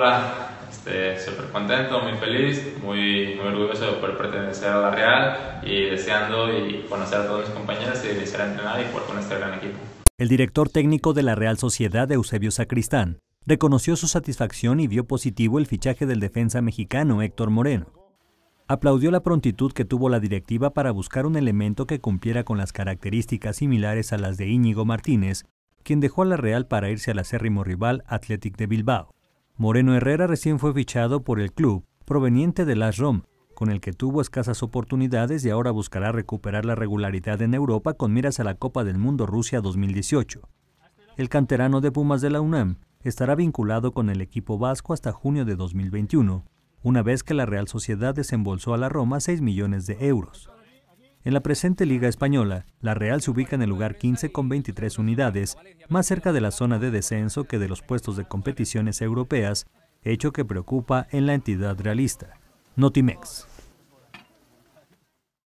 Hola, este, súper contento, muy feliz, muy, muy orgulloso de pertenecer a la Real y deseando y conocer a todos mis compañeros y iniciar a y jugar con este gran equipo. El director técnico de la Real Sociedad, Eusebio Sacristán, reconoció su satisfacción y vio positivo el fichaje del defensa mexicano Héctor Moreno. Aplaudió la prontitud que tuvo la directiva para buscar un elemento que cumpliera con las características similares a las de Íñigo Martínez, quien dejó a la Real para irse al acérrimo rival Athletic de Bilbao. Moreno Herrera recién fue fichado por el club proveniente de Las Rom, con el que tuvo escasas oportunidades y ahora buscará recuperar la regularidad en Europa con miras a la Copa del Mundo Rusia 2018. El canterano de Pumas de la UNAM estará vinculado con el equipo vasco hasta junio de 2021, una vez que la Real Sociedad desembolsó a la Roma 6 millones de euros. En la presente Liga Española, la Real se ubica en el lugar 15 con 23 unidades, más cerca de la zona de descenso que de los puestos de competiciones europeas, hecho que preocupa en la entidad realista. Notimex.